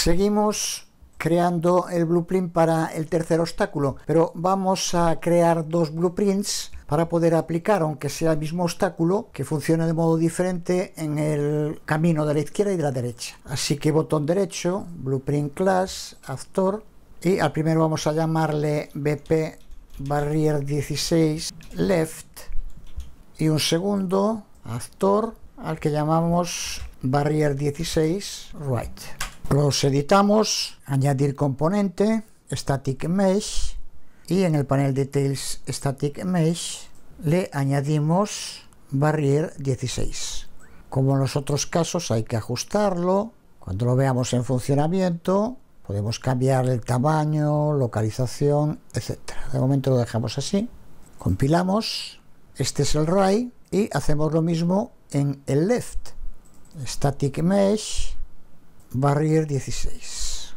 Seguimos creando el blueprint para el tercer obstáculo, pero vamos a crear dos blueprints para poder aplicar, aunque sea el mismo obstáculo, que funcione de modo diferente en el camino de la izquierda y de la derecha. Así que botón derecho, Blueprint Class, Actor, y al primero vamos a llamarle BP Barrier 16 Left, y un segundo, Actor, al que llamamos Barrier 16 Right. Los editamos, añadir componente, static mesh y en el panel details static mesh le añadimos barrier 16. Como en los otros casos hay que ajustarlo, cuando lo veamos en funcionamiento podemos cambiar el tamaño, localización, etc. De momento lo dejamos así. Compilamos, este es el Ray, y hacemos lo mismo en el left. Static mesh barrier 16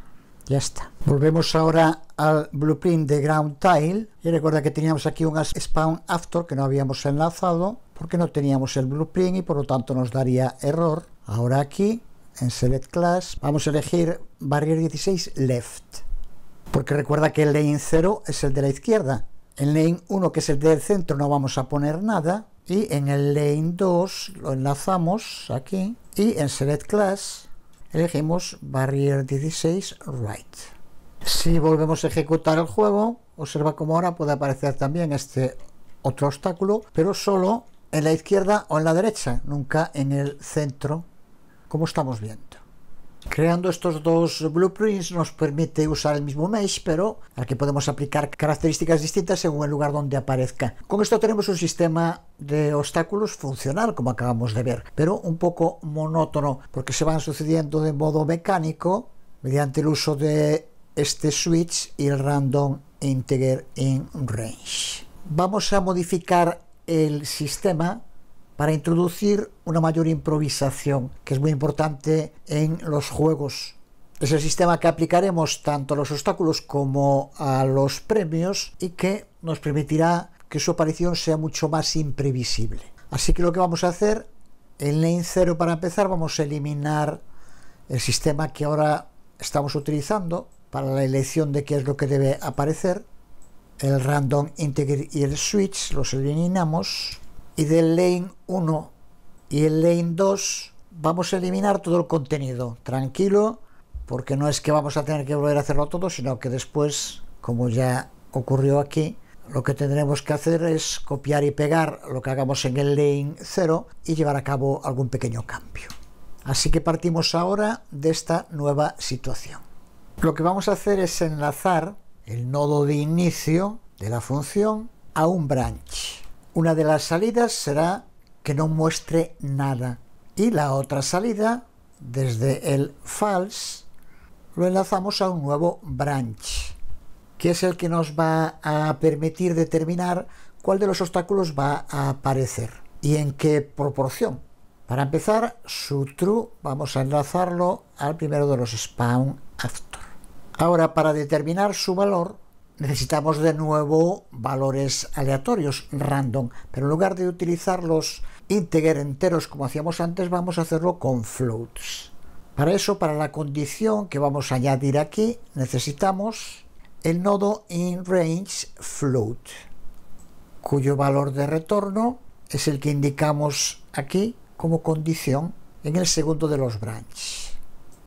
ya está volvemos ahora al blueprint de ground tile y recuerda que teníamos aquí un spawn after que no habíamos enlazado porque no teníamos el blueprint y por lo tanto nos daría error ahora aquí en select class vamos a elegir barrier 16 left porque recuerda que el lane 0 es el de la izquierda en lane 1 que es el del centro no vamos a poner nada y en el lane 2 lo enlazamos aquí y en select class elegimos Barrier 16 Right. Si volvemos a ejecutar el juego, observa cómo ahora puede aparecer también este otro obstáculo, pero solo en la izquierda o en la derecha, nunca en el centro, como estamos viendo. Creando estos dos blueprints nos permite usar el mismo mesh, pero al que podemos aplicar características distintas según el lugar donde aparezca. Con esto tenemos un sistema de obstáculos funcional, como acabamos de ver, pero un poco monótono, porque se van sucediendo de modo mecánico mediante el uso de este switch y el random integer in range. Vamos a modificar el sistema para introducir una mayor improvisación, que es muy importante en los juegos. Es el sistema que aplicaremos tanto a los obstáculos como a los premios y que nos permitirá que su aparición sea mucho más imprevisible. Así que lo que vamos a hacer en lane 0 para empezar vamos a eliminar el sistema que ahora estamos utilizando para la elección de qué es lo que debe aparecer. El random integer y el switch los eliminamos y del lane 1 y el lane 2 vamos a eliminar todo el contenido. Tranquilo, porque no es que vamos a tener que volver a hacerlo todo, sino que después, como ya ocurrió aquí, lo que tendremos que hacer es copiar y pegar lo que hagamos en el lane 0 y llevar a cabo algún pequeño cambio. Así que partimos ahora de esta nueva situación. Lo que vamos a hacer es enlazar el nodo de inicio de la función a un branch. Una de las salidas será que no muestre nada y la otra salida, desde el false, lo enlazamos a un nuevo branch, que es el que nos va a permitir determinar cuál de los obstáculos va a aparecer y en qué proporción. Para empezar, su true vamos a enlazarlo al primero de los spawn after. Ahora, para determinar su valor, necesitamos de nuevo valores aleatorios, random, pero en lugar de utilizar los integer enteros como hacíamos antes, vamos a hacerlo con floats. Para eso, para la condición que vamos a añadir aquí, necesitamos el nodo range float, cuyo valor de retorno es el que indicamos aquí como condición en el segundo de los branches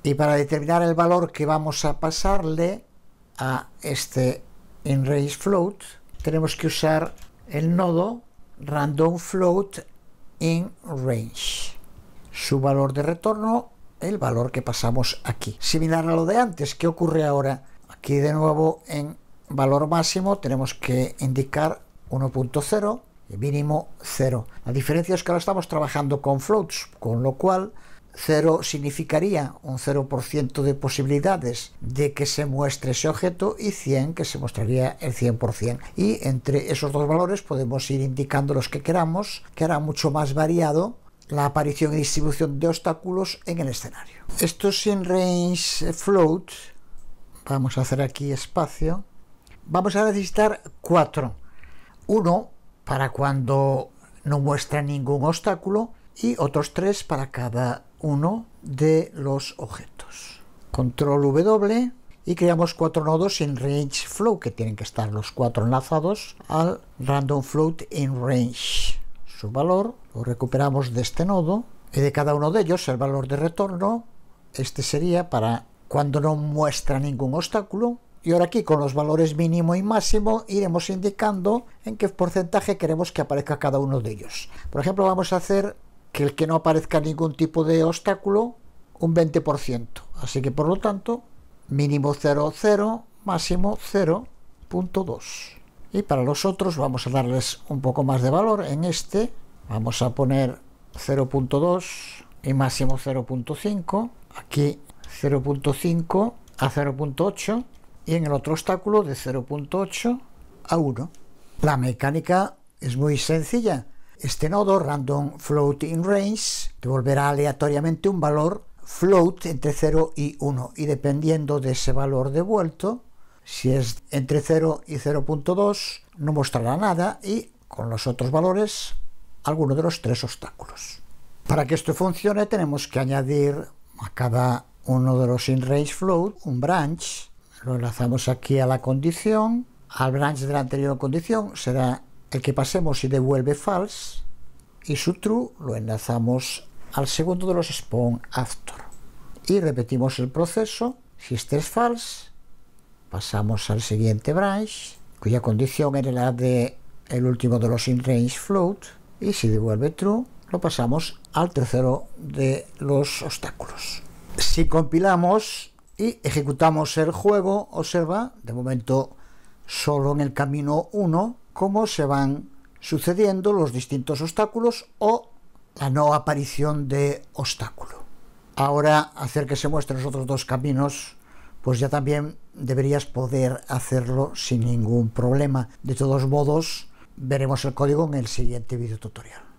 Y para determinar el valor que vamos a pasarle a este en range float tenemos que usar el nodo random float in range. Su valor de retorno, el valor que pasamos aquí. Similar a lo de antes, ¿qué ocurre ahora? Aquí de nuevo en valor máximo tenemos que indicar 1.0 y mínimo 0. La diferencia es que ahora estamos trabajando con floats, con lo cual cero significaría un 0% de posibilidades de que se muestre ese objeto y 100 que se mostraría el 100%. Y entre esos dos valores podemos ir indicando los que queramos, que hará mucho más variado la aparición y distribución de obstáculos en el escenario. Esto sin range float, vamos a hacer aquí espacio, vamos a necesitar 4. Uno para cuando no muestra ningún obstáculo y otros tres para cada uno de los objetos. Control W y creamos cuatro nodos en range flow que tienen que estar los cuatro enlazados al random float in range. Su valor lo recuperamos de este nodo y de cada uno de ellos el valor de retorno. Este sería para cuando no muestra ningún obstáculo. Y ahora aquí con los valores mínimo y máximo iremos indicando en qué porcentaje queremos que aparezca cada uno de ellos. Por ejemplo, vamos a hacer que el que no aparezca ningún tipo de obstáculo, un 20%. Así que por lo tanto, mínimo 0 0 máximo 0.2. Y para los otros vamos a darles un poco más de valor. En este vamos a poner 0.2 y máximo 0.5. Aquí 0.5 a 0.8 y en el otro obstáculo de 0.8 a 1. La mecánica es muy sencilla. Este nodo, random float in range, devolverá aleatoriamente un valor float entre 0 y 1 y dependiendo de ese valor devuelto, si es entre 0 y 0.2 no mostrará nada y con los otros valores alguno de los tres obstáculos. Para que esto funcione tenemos que añadir a cada uno de los in-range float un branch, lo enlazamos aquí a la condición, al branch de la anterior condición será el que pasemos y devuelve false y su true lo enlazamos al segundo de los spawn after y repetimos el proceso si este es false pasamos al siguiente branch cuya condición era la de el último de los in range float y si devuelve true lo pasamos al tercero de los obstáculos si compilamos y ejecutamos el juego observa de momento solo en el camino 1 cómo se van sucediendo los distintos obstáculos o la no aparición de obstáculo. Ahora, hacer que se muestren los otros dos caminos, pues ya también deberías poder hacerlo sin ningún problema. De todos modos, veremos el código en el siguiente video tutorial.